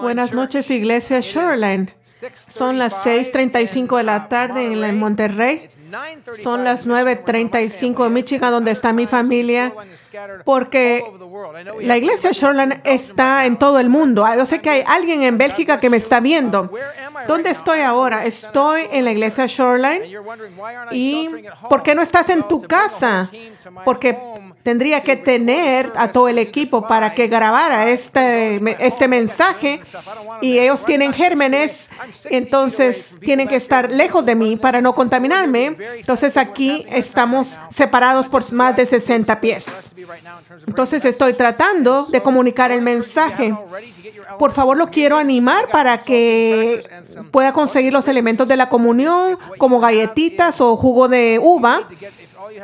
Buenas noches, Iglesia Shoreline. Son las 6.35 de la tarde en Monterrey. Son las 9.35 en Michigan, donde está mi familia, porque la Iglesia Shoreline está en todo el mundo. Ah, yo sé que hay alguien en Bélgica que me está viendo. Um, ¿Dónde estoy ahora? Estoy en la Iglesia Shoreline. ¿Y por qué no estás en tu casa? Porque tendría que tener a todo el equipo para que grabara este, este mensaje y ellos tienen gérmenes, entonces tienen que estar lejos de mí para no contaminarme. Entonces aquí estamos separados por más de 60 pies. Entonces estoy tratando de comunicar el mensaje. Por favor, lo quiero animar para que pueda conseguir los elementos de la comunión, como galletitas o jugo de uva.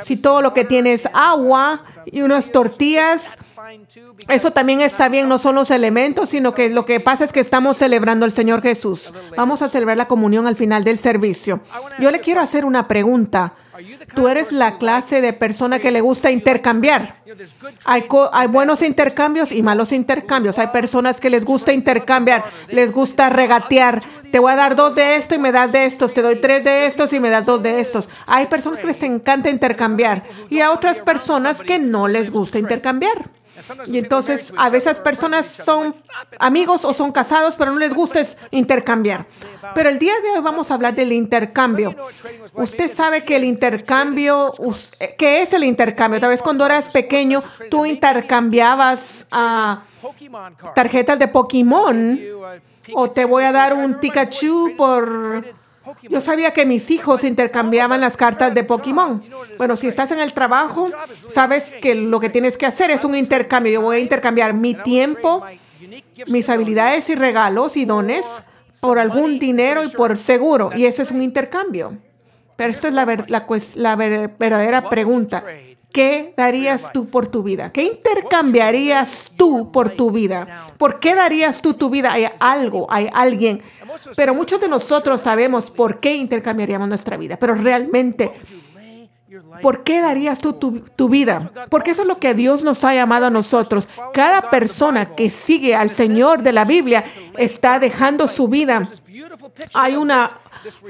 Si todo lo que tiene es agua y unas tortillas, eso también está bien, no son los elementos, sino que lo que pasa es que estamos celebrando al Señor Jesús. Vamos a celebrar la comunión al final del servicio. Yo le quiero hacer una pregunta. Tú eres la clase de persona que le gusta intercambiar. Hay, buenos intercambios y malos intercambios. Hay personas que les gusta intercambiar, les gusta regatear. Te voy a dar dos de esto y me das de estos. Te doy tres de estos y me das dos de estos. Hay personas que les encanta intercambiar y a otras personas que no les gusta intercambiar. Y entonces pues, a veces personas son amigos o son casados, pero no les gusta intercambiar. Pero el día de hoy vamos a hablar del intercambio. Usted sabe que el intercambio, ¿qué es el intercambio? Tal vez cuando eras pequeño, tú intercambiabas tarjetas de Pokémon uh, o te voy a dar un Pikachu por yo sabía que mis hijos intercambiaban las cartas de Pokémon. Bueno, si estás en el trabajo, sabes que lo que tienes que hacer es un intercambio. Yo voy a intercambiar mi tiempo, mis habilidades y regalos y dones por algún dinero y por seguro. Y ese es un intercambio. Pero esta es la, verdadera pregunta. ¿Qué darías tú por tu vida? ¿Qué intercambiarías tú por tu vida? ¿Por qué darías tú tu vida? Hay algo, hay alguien. Pero muchos de nosotros sabemos por qué intercambiaríamos nuestra vida. Pero realmente, ¿por qué darías tú tu, vida? Porque eso es lo que Dios nos ha llamado a nosotros. Cada persona que sigue al Señor de la Biblia está dejando su vida. Hay una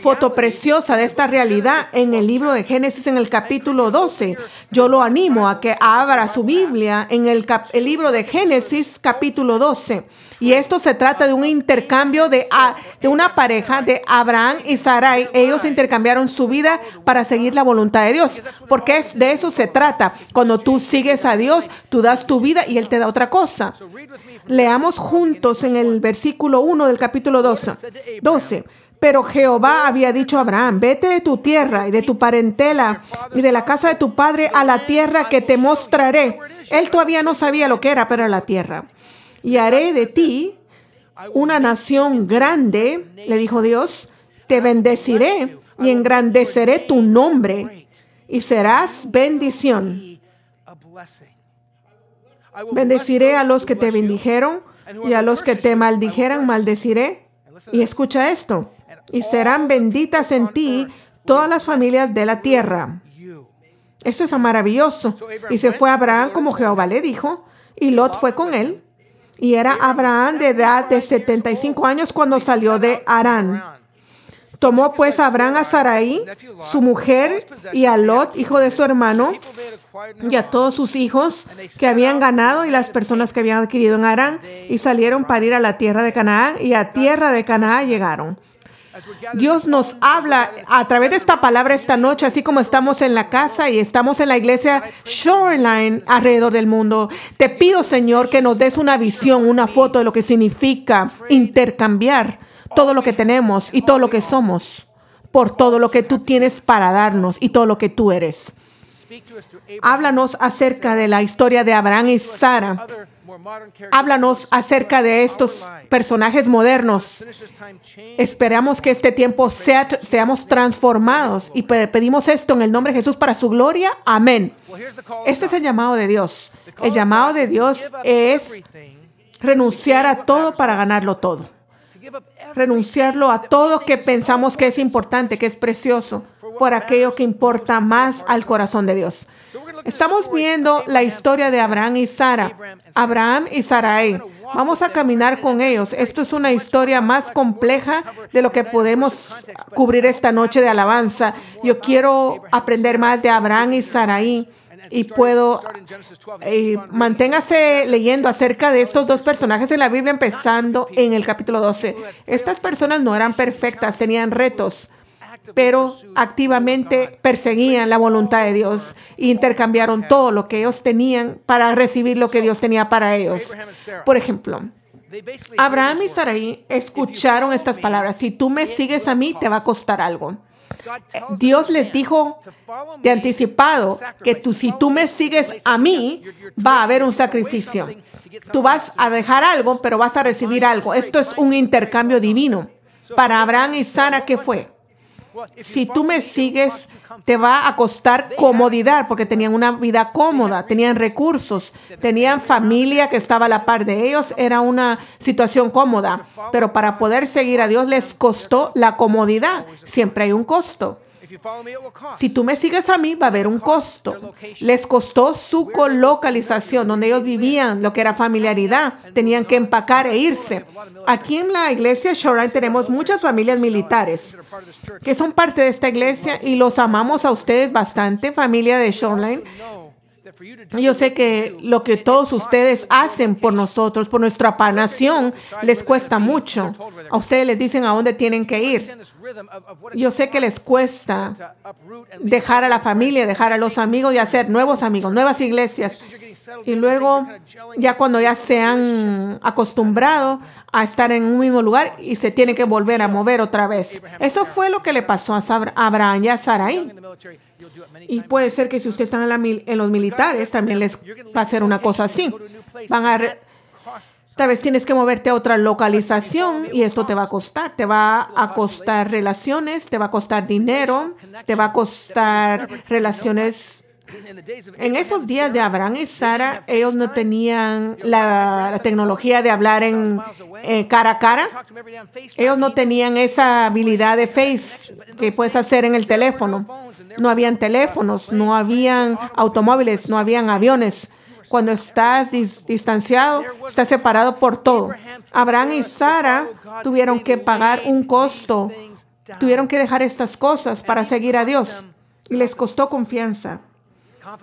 foto preciosa de esta realidad en el libro de Génesis en el capítulo 12. Yo lo animo a que abra su Biblia en el, libro de Génesis capítulo 12. Y esto se trata de un intercambio de, una pareja de Abraham y Sarai. Ellos intercambiaron su vida para seguir la voluntad de Dios, porque de eso se trata. Cuando tú sigues a Dios, tú das tu vida y Él te da otra cosa. Leamos juntos en el versículo 1 del capítulo 12. 12. Pero Jehová había dicho a Abraham, vete de tu tierra y de tu parentela y de la casa de tu padre a la tierra que te mostraré. Él todavía no sabía lo que era, pero la tierra. Y haré de ti una nación grande, le dijo Dios, te bendeciré y engrandeceré tu nombre y serás bendición. Bendeciré a los que te bendijeron y a los que te maldijeran maldeciré. Y escucha esto y serán benditas en ti todas las familias de la tierra. Eso es maravilloso. Y se fue Abraham como Jehová le dijo, y Lot fue con él. Y era Abraham de edad de 75 años cuando salió de Arán. Tomó pues Abraham a Sarai, su mujer, y a Lot, hijo de su hermano, y a todos sus hijos que habían ganado y las personas que habían adquirido en Arán, y salieron para ir a la tierra de Canaán, y a tierra de Canaán llegaron. Dios nos habla a través de esta palabra esta noche, así como estamos en la casa y estamos en la iglesia Shoreline alrededor del mundo. Te pido, Señor, que nos des una visión, una foto de lo que significa intercambiar todo lo que tenemos y todo lo que somos por todo lo que tú tienes para darnos y todo lo que tú eres. Háblanos acerca de la historia de Abraham y Sara Háblanos acerca de estos personajes modernos. Esperamos que este tiempo sea, seamos transformados y pedimos esto en el nombre de Jesús para su gloria. Amén. Este es el llamado de Dios. El llamado de Dios es renunciar a todo para ganarlo todo. Renunciarlo a todo que pensamos que es importante, que es precioso, por aquello que importa más al corazón de Dios. Estamos viendo la historia de Abraham y Sara. Abraham y Sarai. Vamos a caminar con ellos. Esto es una historia más compleja de lo que podemos cubrir esta noche de alabanza. Yo quiero aprender más de Abraham y Saraí y puedo eh, manténgase leyendo acerca de estos dos personajes en la Biblia empezando en el capítulo 12. Estas personas no eran perfectas, tenían retos, pero activamente perseguían la voluntad de Dios e intercambiaron todo lo que ellos tenían para recibir lo que Dios tenía para ellos. Por ejemplo, Abraham y Sarai escucharon estas palabras, si tú me sigues a mí te va a costar algo. Dios les dijo de anticipado que tú, si tú me sigues a mí, va a haber un sacrificio. Tú vas a dejar algo, pero vas a recibir algo. Esto es un intercambio divino. Para Abraham y Sara, ¿qué fue? si tú me sigues, te va a costar comodidad, porque tenían una vida cómoda, tenían recursos, tenían familia que estaba a la par de ellos, era una situación cómoda, pero para poder seguir a Dios les costó la comodidad, siempre hay un costo. Si tú me sigues a mí, va a haber un costo. Les costó su colocalización, donde ellos vivían, lo que era familiaridad. Tenían que empacar e irse. Aquí en la iglesia Shoreline tenemos muchas familias militares que son parte de esta iglesia y los amamos a ustedes bastante, familia de Shoreline. Yo sé que lo que todos ustedes hacen por nosotros, por nuestra panación, les cuesta mucho. A ustedes les dicen a dónde tienen que ir. Yo sé que les cuesta dejar a la familia, dejar a los amigos y hacer nuevos amigos, nuevas iglesias. Y luego, ya cuando ya se han acostumbrado a estar en un mismo lugar y se tiene que volver a mover otra vez. Eso fue lo que le pasó a Abraham y a Sarai. Y puede ser que si ustedes están en, la en los militares, también les va a hacer una cosa así. Van a tal vez tienes que moverte a otra localización y esto te va a costar. Te va a costar relaciones, te va a costar dinero, te va a costar relaciones en esos días de Abraham y Sara, ellos no tenían la, tecnología de hablar en eh, cara a cara. Ellos no tenían esa habilidad de face que puedes hacer en el teléfono. No habían teléfonos, no habían automóviles, no habían aviones. Cuando estás distanciado, estás separado por todo. Abraham y Sara tuvieron que pagar un costo, tuvieron que dejar estas cosas para seguir a Dios. Y les costó confianza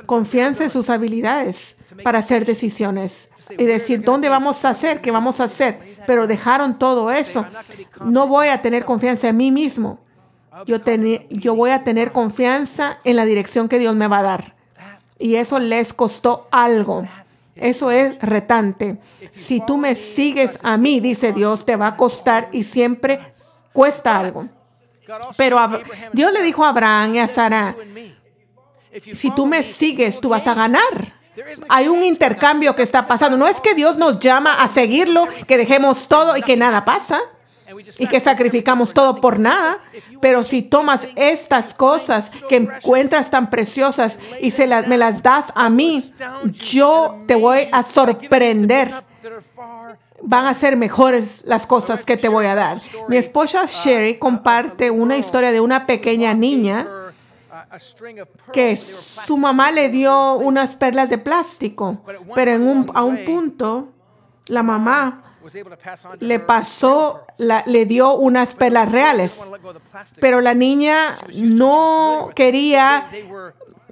confianza en sus habilidades para hacer decisiones y decir dónde vamos a hacer, qué vamos a hacer, pero dejaron todo eso. No voy a tener confianza en mí mismo. Yo, yo voy a tener confianza en la dirección que Dios me va a dar. Y eso les costó algo. Eso es retante. Si tú me sigues a mí, dice Dios, te va a costar y siempre cuesta algo. Pero Dios le dijo a Abraham y a Sara, si tú me sigues, tú vas a ganar. Hay un intercambio que está pasando. No es que Dios nos llama a seguirlo, que dejemos todo y que nada pasa y que sacrificamos todo por nada. Pero si tomas estas cosas que encuentras tan preciosas y se me las das a mí, yo te voy a sorprender. Van a ser mejores las cosas que te voy a dar. Mi esposa uh, Sherry comparte una historia de una pequeña niña que su mamá le dio unas perlas de plástico, pero a un punto la mamá le pasó, le dio unas perlas reales, pero la niña no quería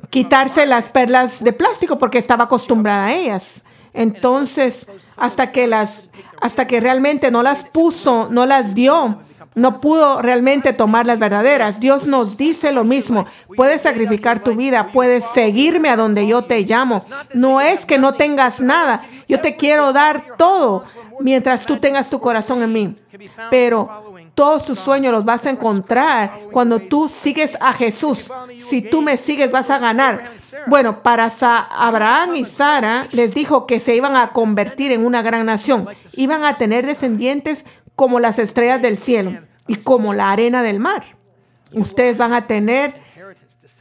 quitarse las perlas de plástico porque estaba acostumbrada a ellas. Entonces, hasta que las, hasta que realmente no las puso, no las dio, no pudo realmente tomar las verdaderas. Dios nos dice lo mismo. Puedes sacrificar tu vida, puedes seguirme a donde yo te llamo. No es que no tengas nada. Yo te quiero dar todo mientras tú tengas tu corazón en mí. Pero todos tus sueños los vas a encontrar cuando tú sigues a Jesús. Si tú me sigues, vas a ganar. Bueno, para Abraham y Sara les dijo que se iban a convertir en una gran nación. Iban a tener descendientes como las estrellas del cielo y como la arena del mar. Ustedes van a tener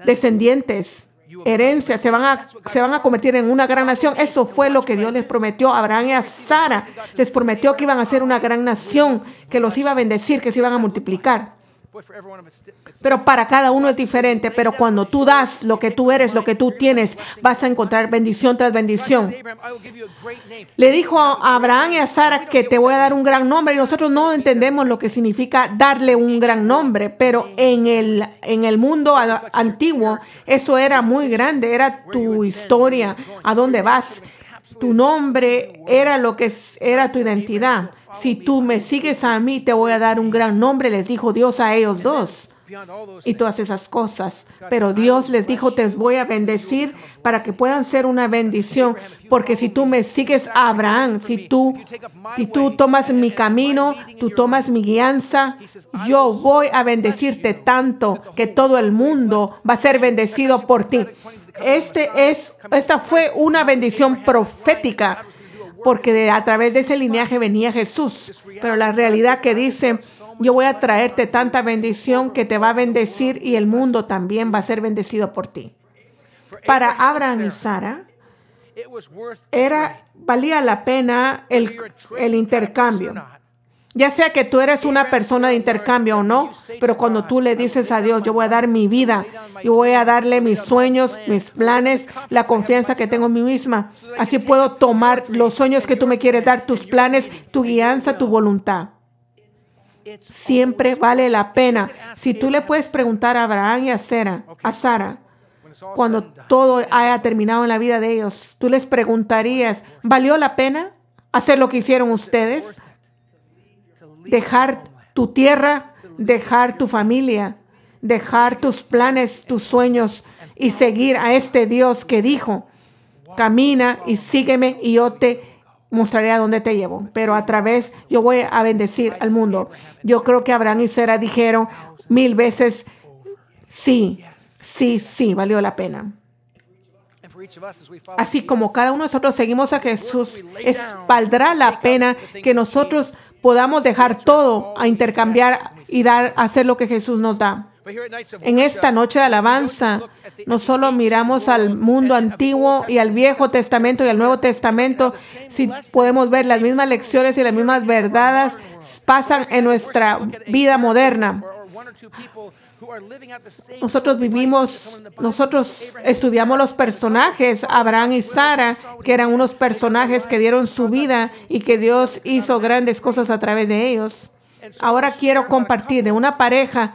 descendientes, herencias, se van a, se van a convertir en una gran nación. Eso fue lo que Dios les prometió a Abraham y a Sara. Les prometió que iban a ser una gran nación, que los iba a bendecir, que se iban a multiplicar. Pero para cada uno es diferente, pero cuando tú das lo que tú eres, lo que tú tienes, vas a encontrar bendición tras bendición. Le dijo a Abraham y a Sara que te voy a dar un gran nombre y nosotros no entendemos lo que significa darle un gran nombre, pero en el, en el mundo antiguo eso era muy grande, era tu historia, a dónde vas tu nombre era lo que era tu identidad. Si tú me sigues a mí, te voy a dar un gran nombre, les dijo Dios a ellos dos y todas esas cosas. Pero Dios les dijo, te voy a bendecir para que puedan ser una bendición, porque si tú me sigues a Abraham, si tú, si tú tomas mi camino, tú tomas mi guianza, yo voy a bendecirte tanto que todo el mundo va a ser bendecido por ti. Este es, esta fue una bendición profética, porque a través de ese linaje venía Jesús. Pero la realidad que dice yo voy a traerte tanta bendición que te va a bendecir y el mundo también va a ser bendecido por ti. Para Abraham y Sara, era, valía la pena el, intercambio. Ya sea que tú eres una persona de intercambio o no, pero cuando tú le dices a Dios, yo voy a dar mi vida yo voy a darle mis sueños, mis planes, la confianza que tengo en mí misma, así puedo tomar los sueños que tú me quieres dar, tus planes, tu guianza, tu voluntad siempre vale la pena. Si tú le puedes preguntar a Abraham y a Sara, a Sara, cuando todo haya terminado en la vida de ellos, tú les preguntarías, ¿valió la pena hacer lo que hicieron ustedes? Dejar tu tierra, dejar tu familia, dejar tus planes, tus sueños y seguir a este Dios que dijo, camina y sígueme y yo te mostraré a dónde te llevo, pero a través yo voy a bendecir al mundo. Yo creo que Abraham y Sara dijeron mil veces, sí, sí, sí, valió la pena. Así como cada uno de nosotros seguimos a Jesús, es, valdrá la pena que nosotros podamos dejar todo a intercambiar y dar, hacer lo que Jesús nos da. En esta noche de alabanza, no solo miramos al mundo antiguo y al Viejo Testamento y al Nuevo Testamento, si podemos ver las mismas lecciones y las mismas verdades pasan en nuestra vida moderna. Nosotros vivimos, nosotros estudiamos los personajes, Abraham y Sara, que eran unos personajes que dieron su vida y que Dios hizo grandes cosas a través de ellos. Ahora quiero compartir de una pareja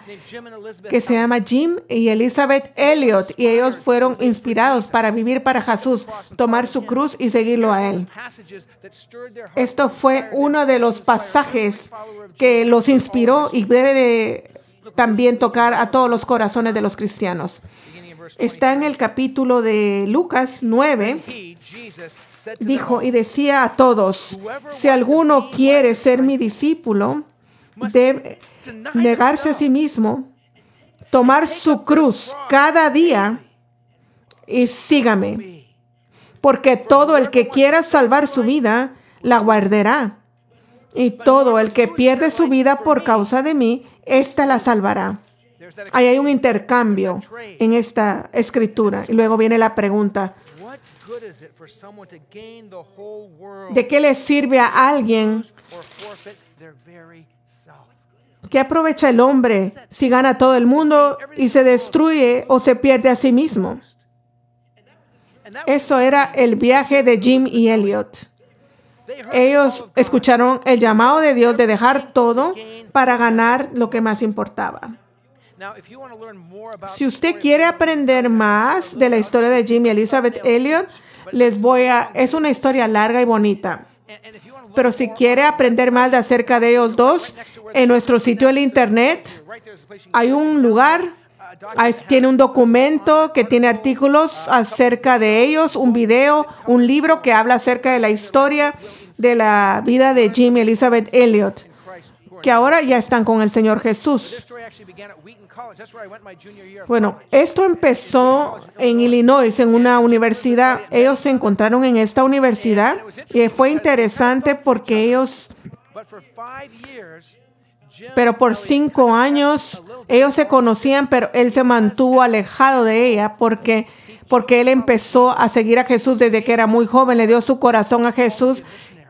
que se llama Jim y Elizabeth Elliot y ellos fueron inspirados para vivir para Jesús, tomar su cruz y seguirlo a él. Esto fue uno de los pasajes que los inspiró y debe de también tocar a todos los corazones de los cristianos. Está en el capítulo de Lucas 9 dijo y decía a todos, si alguno quiere ser mi discípulo, debe negarse a sí mismo, tomar su cruz cada día y sígame. Porque todo el que quiera salvar su vida, la guardará. Y todo el que pierde su vida por causa de mí, ésta la salvará. Ahí hay un intercambio en esta escritura. Y luego viene la pregunta. ¿De qué le sirve a alguien ¿Qué aprovecha el hombre si gana todo el mundo y se destruye o se pierde a sí mismo? Eso era el viaje de Jim y Elliot. Ellos escucharon el llamado de Dios de dejar todo para ganar lo que más importaba. Si usted quiere aprender más de la historia de Jim y Elizabeth Elliot, les voy a es una historia larga y bonita pero si quiere aprender más acerca de ellos dos, en nuestro sitio en internet hay un lugar, tiene un documento que tiene artículos acerca de ellos, un video, un libro que habla acerca de la historia de la vida de y Elizabeth Elliot que ahora ya están con el Señor Jesús. Bueno, esto empezó en Illinois, en una universidad. Ellos se encontraron en esta universidad y fue interesante porque ellos... Pero por cinco años ellos se conocían, pero él se mantuvo alejado de ella porque, porque él empezó a seguir a Jesús desde que era muy joven, le dio su corazón a Jesús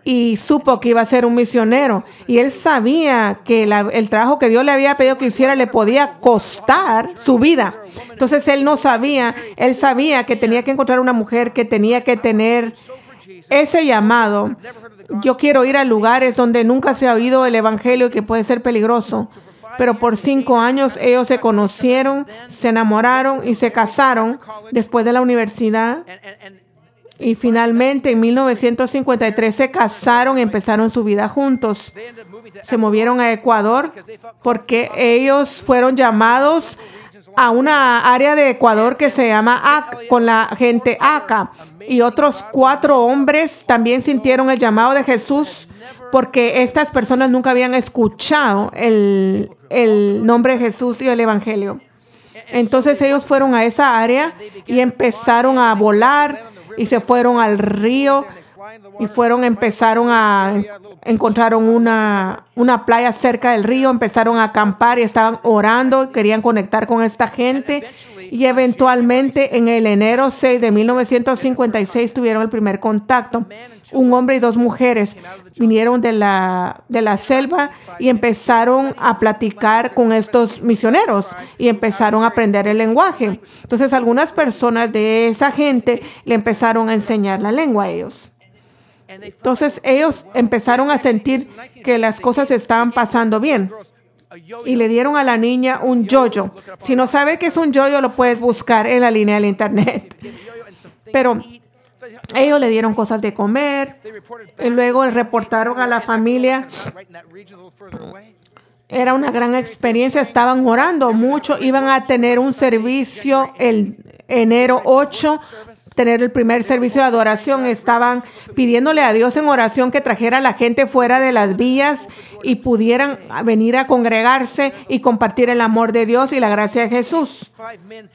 y supo que iba a ser un misionero. Y él sabía que el trabajo que Dios le había pedido que hiciera le podía costar su vida. Entonces él no sabía, él sabía que tenía que encontrar una mujer que tenía que tener ese llamado. Yo quiero ir a lugares donde nunca se ha oído el evangelio y que puede ser peligroso. Pero por cinco años ellos se conocieron, se enamoraron y se casaron después de la universidad. Y finalmente en 1953 se casaron y empezaron su vida juntos. Se movieron a Ecuador porque ellos fueron llamados a una área de Ecuador que se llama con la gente ACA. Y otros cuatro hombres también sintieron el llamado de Jesús porque estas personas nunca habían escuchado el, el nombre de Jesús y el Evangelio. Entonces ellos fueron a esa área y empezaron a volar y se fueron al río y fueron, empezaron a, encontrar una, una playa cerca del río, empezaron a acampar y estaban orando, querían conectar con esta gente. Y eventualmente en el enero 6 de 1956 tuvieron el primer contacto un hombre y dos mujeres. Vinieron de la, de la selva y empezaron a platicar con estos misioneros y empezaron a aprender el lenguaje. Entonces algunas personas de esa gente le empezaron a enseñar la lengua a ellos. Entonces ellos empezaron a sentir que las cosas estaban pasando bien. Y le dieron a la niña un yoyo. Si no sabe qué es un yoyo, lo puedes buscar en la línea del internet. Pero ellos le dieron cosas de comer. Y luego reportaron a la familia. Era una gran experiencia. Estaban orando mucho. Iban a tener un servicio el enero 8 tener el primer servicio de adoración, estaban pidiéndole a Dios en oración que trajera a la gente fuera de las vías y pudieran venir a congregarse y compartir el amor de Dios y la gracia de Jesús.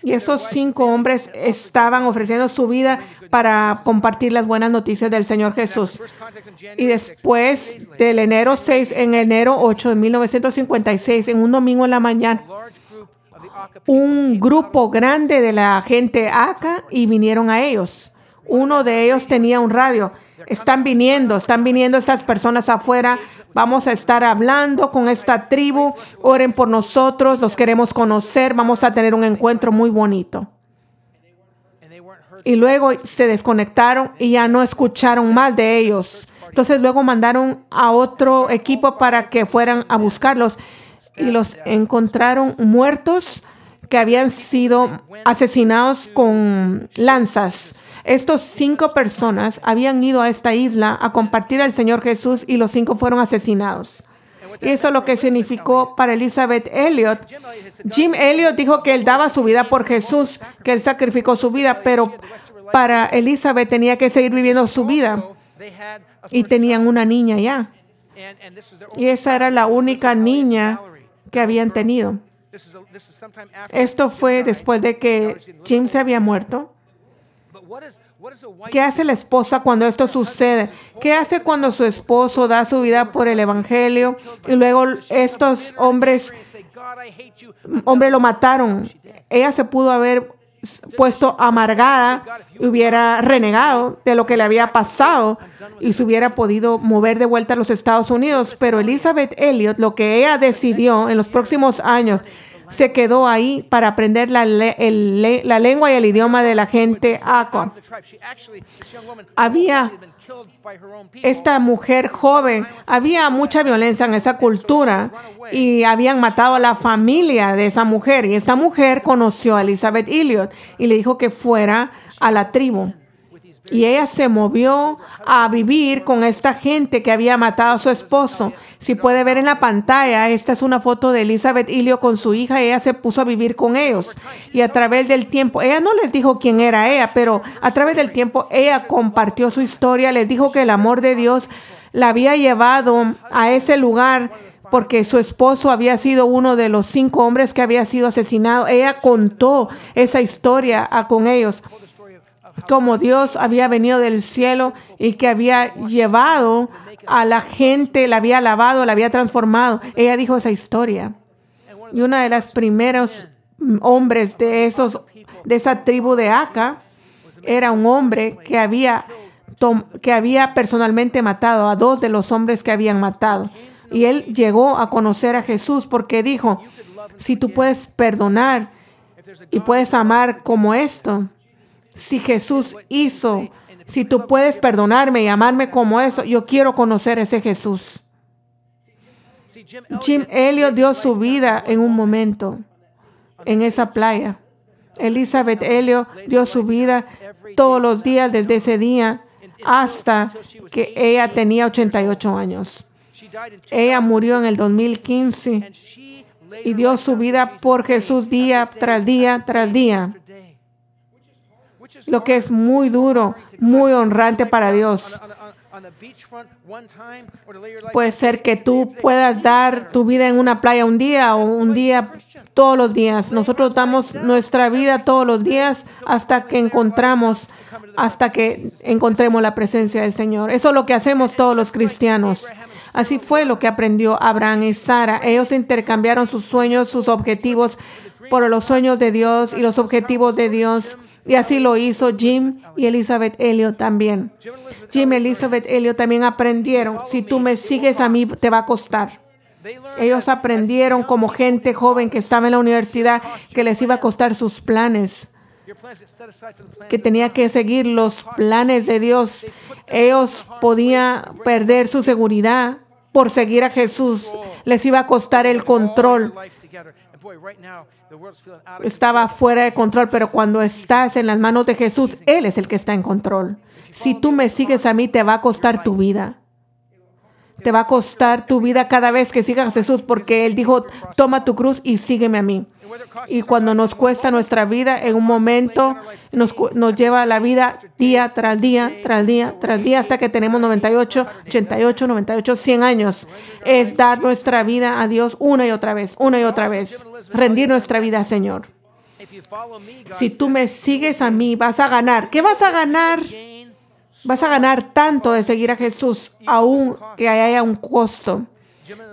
Y esos cinco hombres estaban ofreciendo su vida para compartir las buenas noticias del Señor Jesús. Y después del enero 6, en enero 8 de 1956, en un domingo en la mañana, un grupo grande de la gente acá y vinieron a ellos. Uno de ellos tenía un radio. Están viniendo, están viniendo estas personas afuera. Vamos a estar hablando con esta tribu. Oren por nosotros, los queremos conocer. Vamos a tener un encuentro muy bonito. Y luego se desconectaron y ya no escucharon más de ellos. Entonces luego mandaron a otro equipo para que fueran a buscarlos y los encontraron muertos que habían sido asesinados con lanzas. Estos cinco personas habían ido a esta isla a compartir al Señor Jesús y los cinco fueron asesinados. Y eso es lo que significó para Elizabeth Elliot. Jim Elliot dijo que él daba su vida por Jesús, que él sacrificó su vida, pero para Elizabeth tenía que seguir viviendo su vida. Y tenían una niña ya. Y esa era la única niña que habían tenido. Esto fue después de que Jim se había muerto. ¿Qué hace la esposa cuando esto sucede? ¿Qué hace cuando su esposo da su vida por el Evangelio y luego estos hombres, hombre, lo mataron? Ella se pudo haber puesto amargada, hubiera renegado de lo que le había pasado y se hubiera podido mover de vuelta a los Estados Unidos. Pero Elizabeth Elliot, lo que ella decidió en los próximos años se quedó ahí para aprender la, lengua y el idioma de la gente Aqua. Había esta mujer joven, había mucha violencia en esa cultura y habían matado a la familia de esa mujer. Y esta mujer conoció a Elizabeth Elliot y le dijo que fuera a la tribu. Y ella se movió a vivir con esta gente que había matado a su esposo. Si puede ver en la pantalla, esta es una foto de Elizabeth Ilio con su hija. Ella se puso a vivir con ellos. Y a través del tiempo, ella no les dijo quién era ella, pero a través del tiempo ella compartió su historia, les dijo que el amor de Dios la había llevado a ese lugar porque su esposo había sido uno de los cinco hombres que había sido asesinado. Ella contó esa historia con ellos como Dios había venido del cielo y que había llevado a la gente, la había lavado, la había transformado. Ella dijo esa historia. Y uno de los primeros mm, hombres de esos de esa tribu de Aca era un hombre que había que había personalmente matado a dos de los hombres que habían matado. Y él llegó a conocer a Jesús porque dijo, si tú puedes perdonar y puedes amar como esto, si Jesús hizo, si tú puedes perdonarme y amarme como eso, yo quiero conocer ese Jesús. Jim Elliot dio su vida en un momento en esa playa. Elizabeth Elliot dio su vida todos los días desde ese día hasta que ella tenía 88 años. Ella murió en el 2015 y dio su vida por Jesús día tras día tras día lo que es muy duro, muy honrante para Dios. Puede ser que tú puedas dar tu vida en una playa un día o un día todos los días. Nosotros damos nuestra vida todos los días hasta que encontramos, hasta que encontremos la presencia del Señor. Eso es lo que hacemos todos los cristianos. Así fue lo que aprendió Abraham y Sara. Ellos intercambiaron sus sueños, sus objetivos por los sueños de Dios y los objetivos de Dios. Y así lo hizo Jim y Elizabeth Elliot también. Jim y Elizabeth Elliot también aprendieron, si tú me sigues a mí te va a costar. Ellos aprendieron como gente joven que estaba en la universidad que les iba a costar sus planes que tenía que seguir los planes de Dios. Ellos podían perder su seguridad por seguir a Jesús. Les iba a costar el control estaba fuera de control, pero cuando estás en las manos de Jesús, Él es el que está en control. Si tú me sigues a mí, te va a costar tu vida te va a costar tu vida cada vez que sigas a Jesús, porque Él dijo, toma tu cruz y sígueme a mí. Y cuando nos cuesta nuestra vida, en un momento nos, lleva a la vida día tras día, tras día, tras día, hasta que tenemos 98, 88, 98, 100 años. Es dar nuestra vida a Dios una y otra vez, una y otra vez. Rendir nuestra vida, Señor. Si tú me sigues a mí, vas a ganar. ¿Qué vas a ganar? Vas a ganar tanto de seguir a Jesús, aun que haya un costo.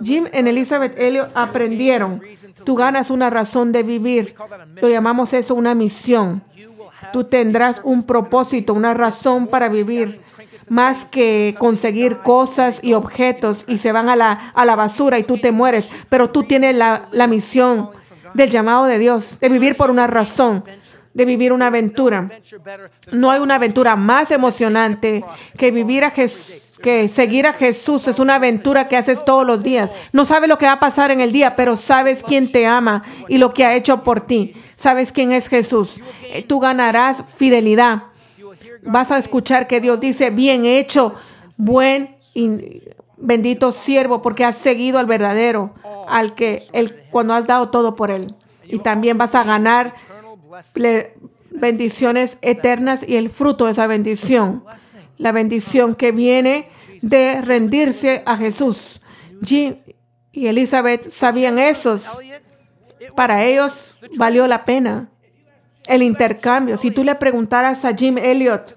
Jim en Elizabeth Elliot aprendieron, tú ganas una razón de vivir. Lo llamamos eso una misión. Tú tendrás un propósito, una razón para vivir, más que conseguir cosas y objetos y se van a la, a la basura y tú te mueres. Pero tú tienes la, la misión del llamado de Dios, de vivir por una razón de vivir una aventura. No hay una aventura más emocionante que vivir a Jesús que seguir a Jesús es una aventura que haces todos los días. No sabes lo que va a pasar en el día, pero sabes quién te ama y lo que ha hecho por ti. Sabes quién es Jesús. Eh, tú ganarás fidelidad. Vas a escuchar que Dios dice, bien hecho, buen y bendito siervo, porque has seguido al verdadero, al que él, cuando has dado todo por él. Y también vas a ganar bendiciones eternas y el fruto de esa bendición. La bendición que viene de rendirse a Jesús. Jim y Elizabeth sabían eso. Para ellos valió la pena el intercambio. Si tú le preguntaras a Jim Elliot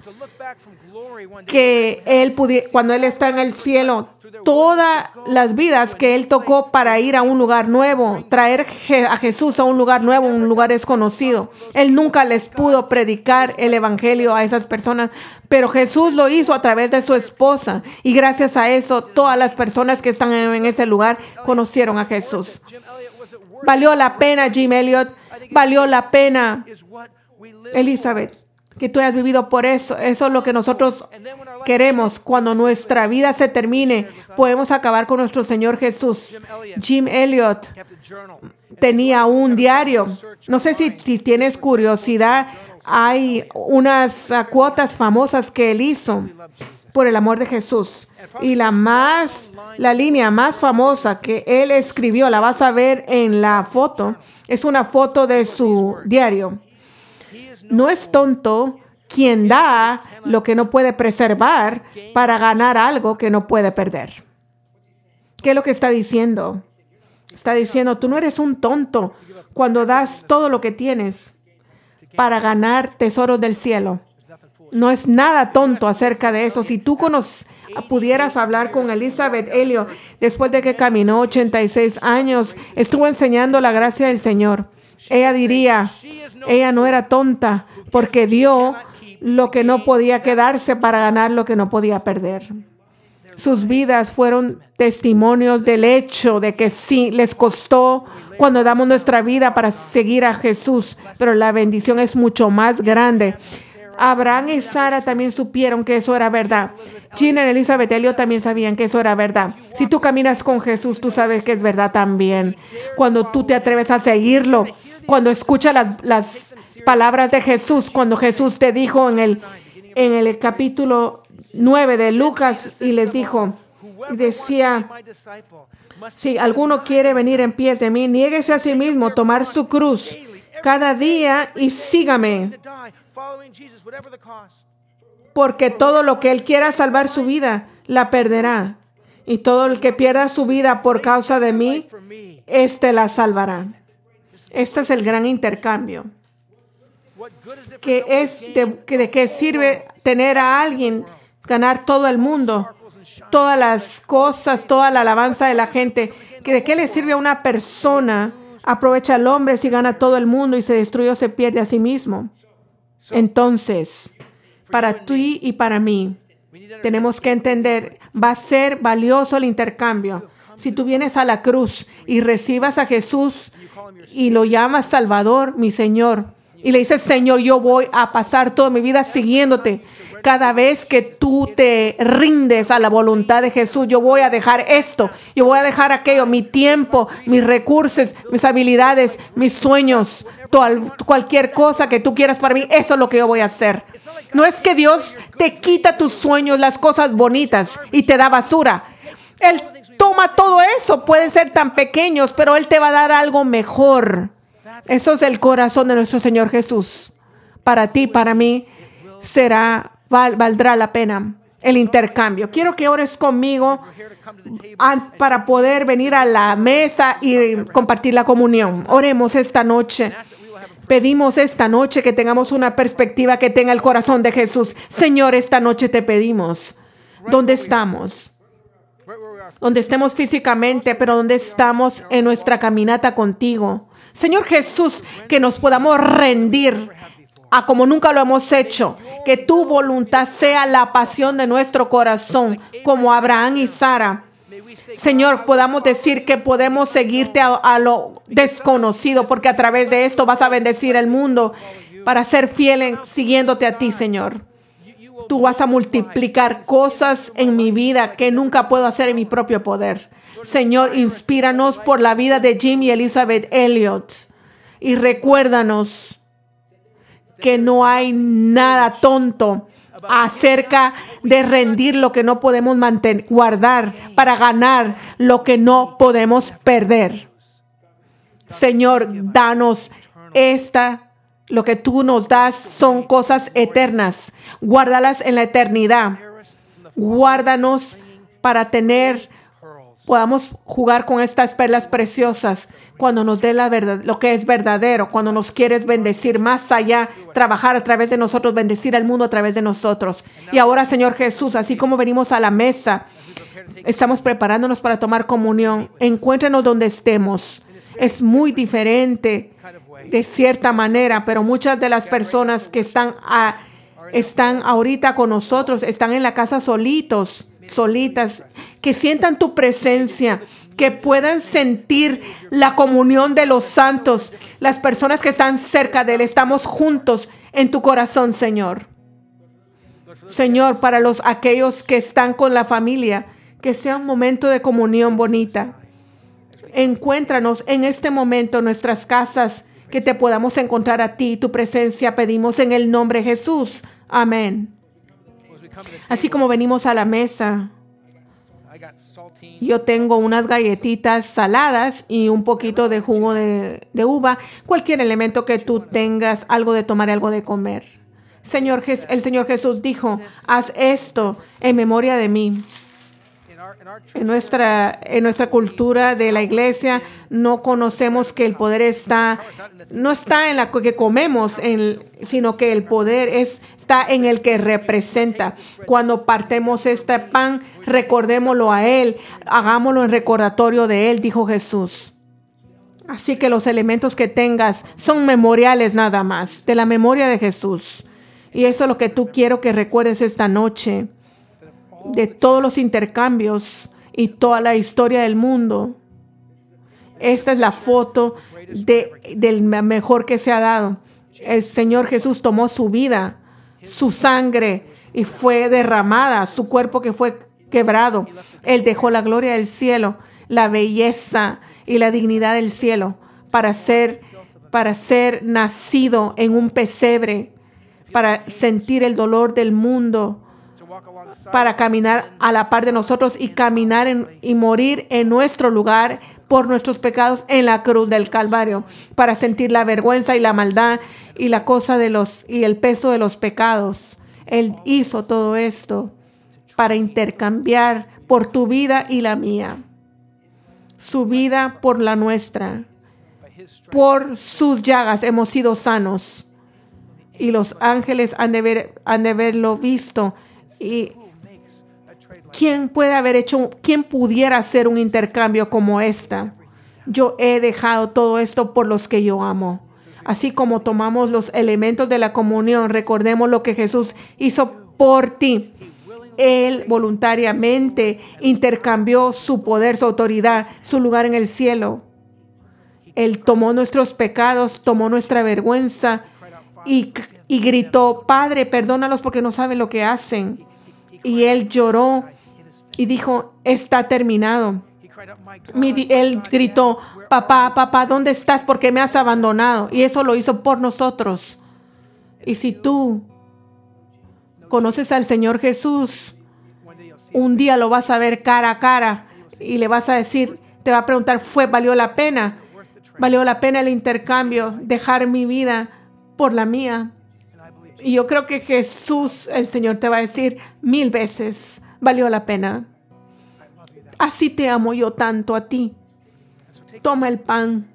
que él pudiera, cuando él está en el cielo, todas las vidas que él tocó para ir a un lugar nuevo, traer a Jesús a un lugar nuevo, un lugar desconocido. Él nunca les pudo predicar el evangelio a esas personas, pero Jesús lo hizo a través de su esposa y gracias a eso todas las personas que están en ese lugar conocieron a Jesús. Valió la pena Jim Elliot valió la pena, Elizabeth, que tú hayas vivido por eso. Eso es lo que nosotros queremos. Cuando nuestra vida se termine, podemos acabar con nuestro Señor Jesús. Jim Elliot tenía un diario. No sé si, si tienes curiosidad, hay unas cuotas famosas que él hizo por el amor de Jesús. Y la más, la línea más famosa que él escribió, la vas a ver en la foto, es una foto de su diario. No es tonto quien da lo que no puede preservar para ganar algo que no puede perder. ¿Qué es lo que está diciendo? Está diciendo, tú no eres un tonto cuando das todo lo que tienes para ganar tesoros del cielo no es nada tonto acerca de eso. Si tú pudieras hablar con Elizabeth Elliot después de que caminó 86 años, estuvo enseñando la gracia del Señor. Ella diría, ella no era tonta porque dio lo que no podía quedarse para ganar lo que no podía perder. Sus vidas fueron testimonios del hecho de que sí, les costó cuando damos nuestra vida para seguir a Jesús, pero la bendición es mucho más grande Abraham y Sara también supieron que eso era verdad. Gina y Elizabeth Elio también sabían que eso era verdad. Si tú caminas con Jesús, tú sabes que es verdad también. Cuando tú te atreves a seguirlo, cuando escuchas las, palabras de Jesús, cuando Jesús te dijo en el, en el capítulo 9 de Lucas y les dijo, decía, si alguno quiere venir en pie de mí, niéguese a sí mismo, tomar su cruz cada día y sígame. Porque todo lo que Él quiera salvar su vida, la perderá. Y todo el que pierda su vida por causa de mí, éste la salvará. Este es el gran intercambio. Que es de, ¿De qué sirve tener a alguien, ganar todo el mundo, todas las cosas, toda la alabanza de la gente? ¿De qué le sirve a una persona? Aprovecha al hombre si gana todo el mundo y se destruye o se pierde a sí mismo. Entonces, para ti y para mí, tenemos que entender, va a ser valioso el intercambio. Si tú vienes a la cruz y recibas a Jesús y lo llamas Salvador, mi Señor, y le dices, Señor, yo voy a pasar toda mi vida siguiéndote cada vez que tú te rindes a la voluntad de Jesús, yo voy a dejar esto, yo voy a dejar aquello, mi tiempo, mis recursos, mis habilidades, mis sueños, cualquier cosa que tú quieras para mí, eso es lo que yo voy a hacer. No es que Dios te quita tus sueños, las cosas bonitas y te da basura. Él toma todo eso, pueden ser tan pequeños, pero Él te va a dar algo mejor. Eso es el corazón de nuestro Señor Jesús. Para ti, para mí, será valdrá la pena el intercambio. Quiero que ores conmigo para poder venir a la mesa y compartir la comunión. Oremos esta noche. Pedimos esta noche que tengamos una perspectiva que tenga el corazón de Jesús. Señor, esta noche te pedimos. ¿Dónde estamos? Donde estemos físicamente, pero donde estamos en nuestra caminata contigo. Señor Jesús, que nos podamos rendir a como nunca lo hemos hecho. Que tu voluntad sea la pasión de nuestro corazón, como Abraham y Sara. Señor, podamos decir que podemos seguirte a, lo desconocido, porque a través de esto vas a bendecir el mundo para ser fiel siguiéndote a ti, Señor. Tú vas a multiplicar cosas en mi vida que nunca puedo hacer en mi propio poder. Señor, inspíranos por la vida de Jim y Elizabeth Elliot. Y recuérdanos que no hay nada tonto acerca de rendir lo que no podemos mantener, guardar para ganar lo que no podemos perder. Señor, danos esta lo que tú nos das son cosas eternas. Guárdalas en la eternidad. Guárdanos para tener podamos jugar con estas perlas preciosas cuando nos dé la verdad, lo que es verdadero, cuando nos quieres bendecir más allá, trabajar a través de nosotros, bendecir al mundo a través de nosotros. Y ahora, Señor Jesús, así como venimos a la mesa, estamos preparándonos para tomar comunión. Encuéntrenos donde estemos. Es muy diferente de cierta manera, pero muchas de las personas que están, están ahorita con nosotros están en la casa solitos solitas, que sientan tu presencia, que puedan sentir la comunión de los santos, las personas que están cerca de Él. Estamos juntos en tu corazón, Señor. Señor, para los aquellos que están con la familia, que sea un momento de comunión bonita. Encuéntranos en este momento en nuestras casas, que te podamos encontrar a ti, tu presencia pedimos en el nombre de Jesús. Amén. Así como venimos a la mesa, yo tengo unas galletitas saladas y un poquito de jugo de, uva, cualquier elemento que tú tengas, algo de tomar, algo de comer. Señor, el Señor Jesús dijo, haz esto en memoria de mí. En nuestra, en nuestra cultura de la iglesia no conocemos que el poder está, no está en la que comemos, sino que el poder está en el que representa. Cuando partemos este pan, recordémoslo a Él, hagámoslo en recordatorio de Él, dijo Jesús. Así que los elementos que tengas son memoriales nada más, de la memoria de Jesús. Y eso es lo que tú quiero que recuerdes esta noche de todos los intercambios y toda la historia del mundo. Esta es la foto de, del mejor que se ha dado. El Señor Jesús tomó su vida, su sangre y fue derramada, su cuerpo que fue quebrado. Él dejó la gloria del cielo, la belleza y la dignidad del cielo para para ser nacido en un pesebre, para sentir el dolor del mundo, para caminar a la par de nosotros y caminar y morir en nuestro lugar por nuestros pecados en la cruz del Calvario, para sentir la vergüenza y la maldad y la cosa de los y el peso de los pecados. Él hizo todo esto para intercambiar por tu vida y la mía, su vida por la nuestra. Por sus llagas hemos sido sanos y los ángeles han de, ver, han de haberlo visto y ¿quién puede haber hecho, quién pudiera hacer un intercambio como esta? Yo he dejado todo esto por los que yo amo. Así como tomamos los elementos de la comunión, recordemos lo que Jesús hizo por ti. Él voluntariamente intercambió su poder, su autoridad, su lugar en el cielo. Él tomó nuestros pecados, tomó nuestra vergüenza y, y gritó, Padre, perdónalos porque no saben lo que hacen. Y él lloró y dijo, está terminado. él gritó, papá, papá, ¿dónde estás? Porque me has abandonado. Y eso lo hizo por nosotros. Y si tú conoces al Señor Jesús, un día lo vas a ver cara a cara y le vas a decir, te va a preguntar, ¿fue, valió la pena? ¿Valió la pena el intercambio? Dejar mi vida por la mía y yo creo que Jesús, el Señor, te va a decir mil veces, valió la pena. Así te amo yo tanto a ti. Toma el pan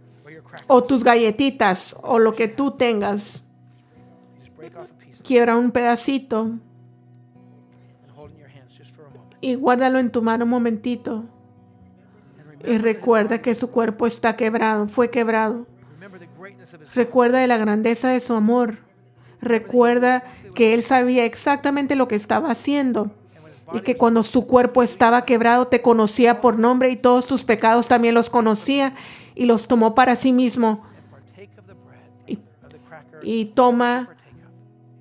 o tus galletitas o lo que tú tengas. Quiebra un pedacito y guárdalo en tu mano un momentito. Y recuerda que su cuerpo está quebrado, fue quebrado. Recuerda de la grandeza de su amor. Recuerda que él sabía exactamente lo que estaba haciendo y que cuando su cuerpo estaba quebrado te conocía por nombre y todos tus pecados también los conocía y los tomó para sí mismo. Y, toma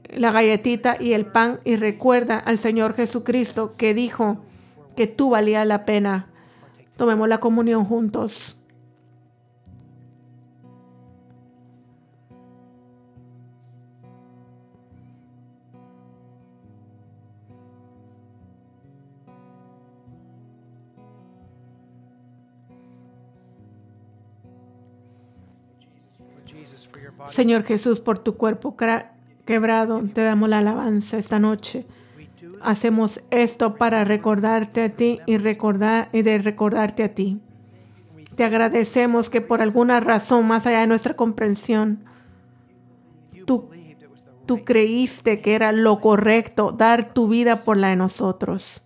la galletita y el pan y recuerda al Señor Jesucristo que dijo que tú valías la pena. Tomemos la comunión juntos. Señor Jesús, por tu cuerpo quebrado, te damos la alabanza esta noche. Hacemos esto para recordarte a ti y, recordar, y de recordarte a ti. Te agradecemos que por alguna razón más allá de nuestra comprensión, tú, tú creíste que era lo correcto dar tu vida por la de nosotros.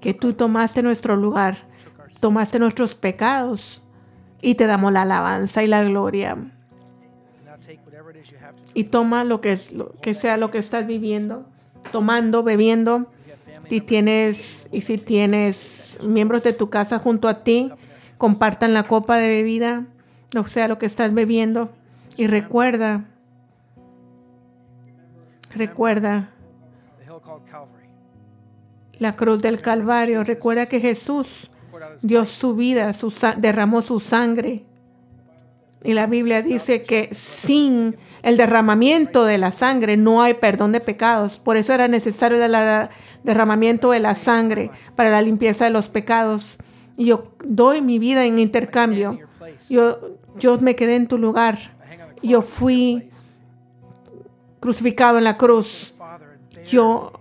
Que tú tomaste nuestro lugar, tomaste nuestros pecados y te damos la alabanza y la gloria. Y toma lo que, es, lo, que sea lo que estás viviendo, tomando, bebiendo. Si tienes, y si tienes miembros de tu casa junto a ti, compartan la copa de bebida, o sea lo que estás bebiendo. Y recuerda, recuerda la cruz del Calvario. Recuerda que Jesús Dios su vida, derramó su sangre. Y la Biblia dice que sin el derramamiento de la sangre no hay perdón de pecados. Por eso era necesario el derramamiento de la sangre para la limpieza de los pecados. Y yo doy mi vida en intercambio. Yo, yo me quedé en tu lugar. Yo fui crucificado en la cruz. Yo,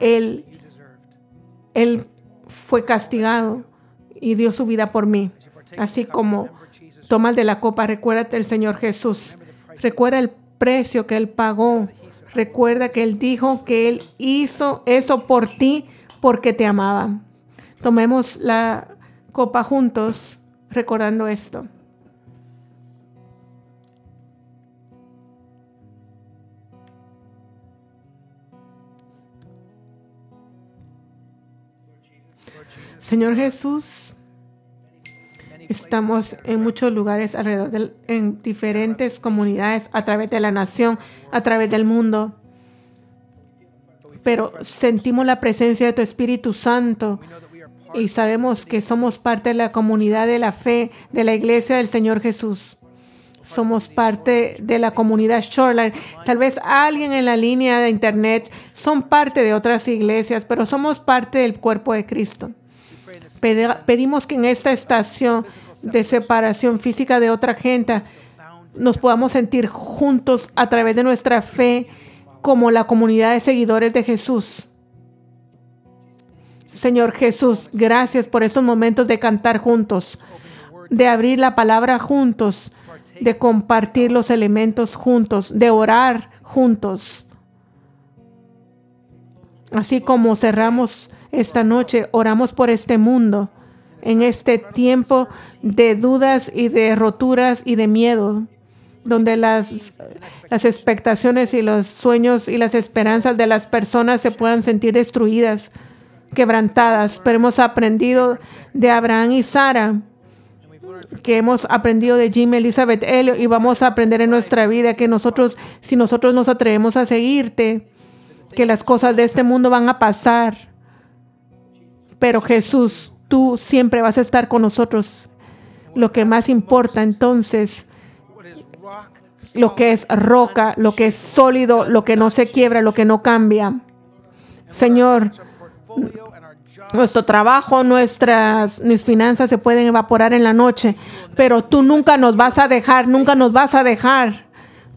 él, él fue castigado y dio su vida por mí. Así como tomas de la copa, recuérdate el Señor Jesús. Recuerda el precio que Él pagó. Recuerda que Él dijo que Él hizo eso por ti porque te amaba. Tomemos la copa juntos recordando esto. Señor Jesús, estamos en muchos lugares alrededor, de, en diferentes comunidades, a través de la nación, a través del mundo. Pero sentimos la presencia de tu Espíritu Santo y sabemos que somos parte de la comunidad de la fe, de la iglesia del Señor Jesús. Somos parte de la comunidad Shoreline. Tal vez alguien en la línea de internet son parte de otras iglesias, pero somos parte del cuerpo de Cristo pedimos que en esta estación de separación física de otra gente nos podamos sentir juntos a través de nuestra fe como la comunidad de seguidores de Jesús. Señor Jesús, gracias por estos momentos de cantar juntos, de abrir la palabra juntos, de compartir los elementos juntos, de orar juntos. Así como cerramos esta noche. Oramos por este mundo en este tiempo de dudas y de roturas y de miedo, donde las, las expectaciones y los sueños y las esperanzas de las personas se puedan sentir destruidas, quebrantadas. Pero hemos aprendido de Abraham y Sara que hemos aprendido de Jim Elizabeth Elliot y vamos a aprender en nuestra vida que nosotros, si nosotros nos atrevemos a seguirte, que las cosas de este mundo van a pasar pero Jesús, tú siempre vas a estar con nosotros. Lo que más importa entonces, lo que es roca, lo que es sólido, lo que no se quiebra, lo que no cambia. Señor, nuestro trabajo, nuestras, mis finanzas se pueden evaporar en la noche, pero tú nunca nos vas a dejar, nunca nos vas a dejar.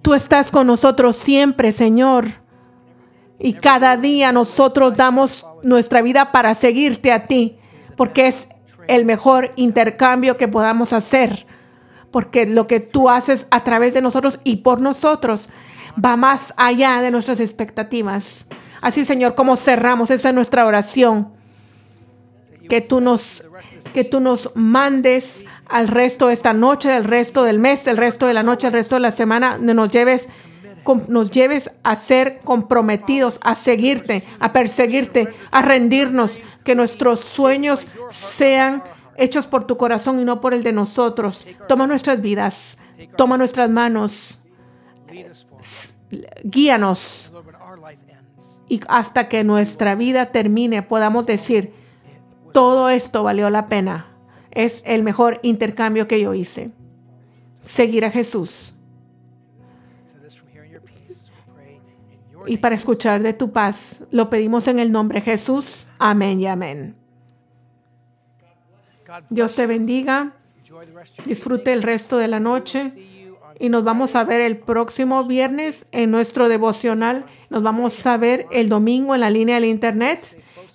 Tú estás con nosotros siempre, Señor. Y cada día nosotros damos nuestra vida para seguirte a ti, porque es el mejor intercambio que podamos hacer, porque lo que tú haces a través de nosotros y por nosotros va más allá de nuestras expectativas. Así, Señor, como cerramos, esa nuestra oración. Que tú nos que tú nos mandes al resto de esta noche, del resto del mes, el resto de la noche, el resto de la semana, nos lleves nos lleves a ser comprometidos, a seguirte, a perseguirte, a rendirnos, que nuestros sueños sean hechos por tu corazón y no por el de nosotros. Toma nuestras vidas, toma nuestras manos, guíanos. Y hasta que nuestra vida termine, podamos decir, todo esto valió la pena. Es el mejor intercambio que yo hice. Seguir a Jesús y para escuchar de tu paz. Lo pedimos en el nombre de Jesús. Amén y amén. Dios te bendiga. Disfrute el resto de la noche y nos vamos a ver el próximo viernes en nuestro devocional. Nos vamos a ver el domingo en la línea del internet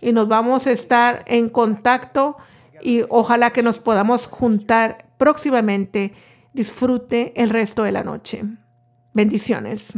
y nos vamos a estar en contacto y ojalá que nos podamos juntar próximamente. Disfrute el resto de la noche. Bendiciones.